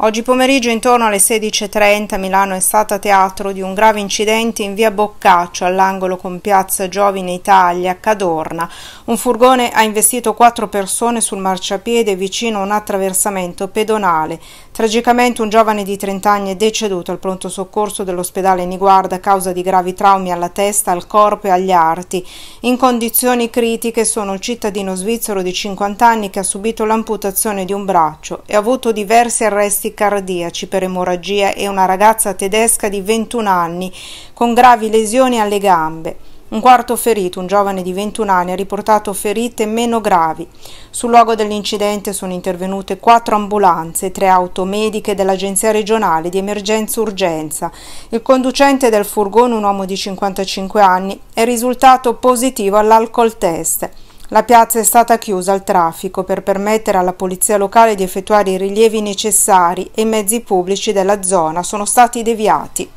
Oggi pomeriggio intorno alle 16.30 Milano è stata teatro di un grave incidente in via Boccaccio all'angolo con piazza Giovine Italia a Cadorna. Un furgone ha investito quattro persone sul marciapiede vicino a un attraversamento pedonale. Tragicamente un giovane di 30 anni è deceduto al pronto soccorso dell'ospedale Niguarda a causa di gravi traumi alla testa, al corpo e agli arti. In condizioni critiche sono il cittadino svizzero di 50 anni che ha subito l'amputazione di un braccio e ha avuto diversi arresti arresti cardiaci per emorragia e una ragazza tedesca di 21 anni con gravi lesioni alle gambe. Un quarto ferito, un giovane di 21 anni, ha riportato ferite meno gravi. Sul luogo dell'incidente sono intervenute quattro ambulanze e tre auto mediche dell'Agenzia regionale di emergenza urgenza. Il conducente del furgone, un uomo di 55 anni, è risultato positivo all'alcol test. La piazza è stata chiusa al traffico per permettere alla polizia locale di effettuare i rilievi necessari e i mezzi pubblici della zona sono stati deviati.